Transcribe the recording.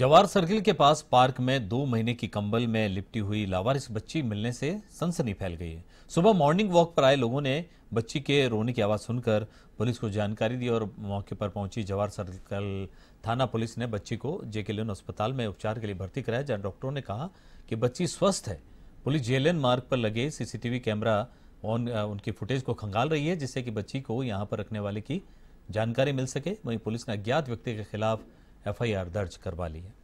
जवार सर्किल के पास पार्क में दो महीने की कंबल में लिपटी हुई लावारिस बच्ची मिलने से सनसनी फैल गई है सुबह मॉर्निंग वॉक पर आए लोगों ने बच्ची के रोने की आवाज़ सुनकर पुलिस को जानकारी दी और मौके पर पहुंची जवार सर्कल थाना पुलिस ने बच्ची को जेकेलेन अस्पताल में उपचार के लिए भर्ती कराया जहाँ डॉक्टरों ने कहा कि बच्ची स्वस्थ है पुलिस जेलियन मार्ग पर लगे सीसीटीवी कैमरा ऑन उनकी फुटेज को खंगाल रही है जिससे कि बच्ची को यहाँ पर रखने वाले की जानकारी मिल सके वहीं पुलिस ने अज्ञात व्यक्ति के खिलाफ़ एफआईआर दर्ज करवा ली है